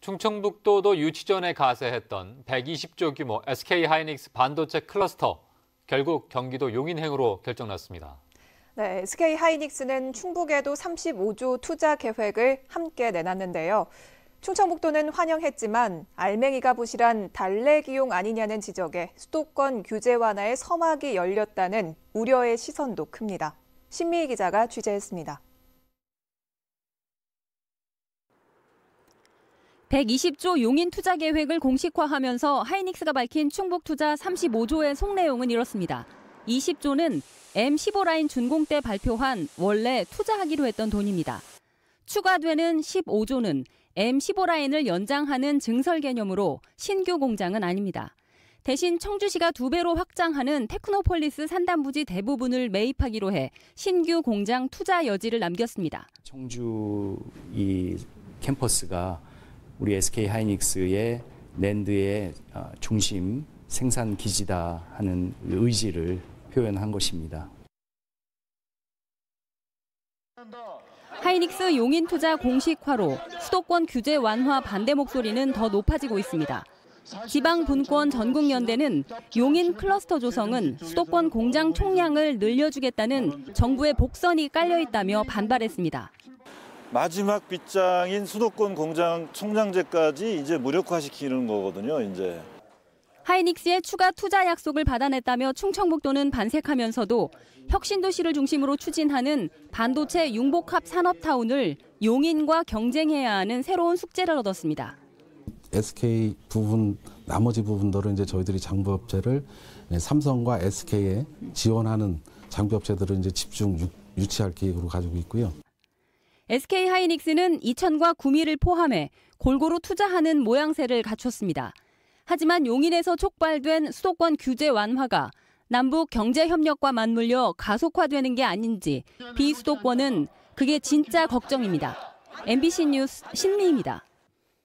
충청북도도 유치전에 가세했던 120조 규모 SK 하이닉스 반도체 클러스터 결국 경기도 용인행으로 결정났습니다. 네, SK 하이닉스는 충북에도 35조 투자 계획을 함께 내놨는데요. 충청북도는 환영했지만 알맹이가 부실한 달래기용 아니냐는 지적에 수도권 규제 완화의 서막이 열렸다는 우려의 시선도 큽니다. 신미희 기자가 취재했습니다. 120조 용인 투자 계획을 공식화하면서 하이닉스가 밝힌 충북 투자 35조의 속내용은 이렇습니다. 20조는 M15 라인 준공 때 발표한 원래 투자하기로 했던 돈입니다. 추가되는 15조는 M15 라인을 연장하는 증설 개념으로 신규 공장은 아닙니다. 대신 청주시가 두 배로 확장하는 테크노폴리스 산단부지 대부분을 매입하기로 해 신규 공장 투자 여지를 남겼습니다. 청주 이 캠퍼스가 우리 SK 하이닉스의 랜드의 어, 중심 생산 기지다 하는 의지를 표현한 것입니다. 하이닉스 용인 투자 공식화로 수도권 규제 완화 반대 목소리는 더 높아지고 있습니다. 지방 분권 전국연대는 용인 클러스터 조성은 수도권 공장 총량을 늘려주겠다는 정부의 복선이 깔려 있다며 반발했습니다. 마지막 빗장인 수도권 공장 총장제까지 이제 무력화시키는 거거든요. 이제 하이닉스의 추가 투자 약속을 받아냈다며 충청북도는 반색하면서도 혁신도시를 중심으로 추진하는 반도체 융복합 산업타운을 용인과 경쟁해야 하는 새로운 숙제를 얻었습니다. SK 부분 나머지 부분들은 이제 저희들이 장부업체를 삼성과 SK에 지원하는 장비업체들을 이제 집중 유치할 계획으로 가지고 있고요. SK 하이닉스는 이천과 구미를 포함해 골고루 투자하는 모양새를 갖췄습니다. 하지만 용인에서 촉발된 수도권 규제 완화가 남북 경제 협력과 맞물려 가속화되는 게 아닌지 비수도권은 그게 진짜 걱정입니다. MBC 뉴스 신미입니다.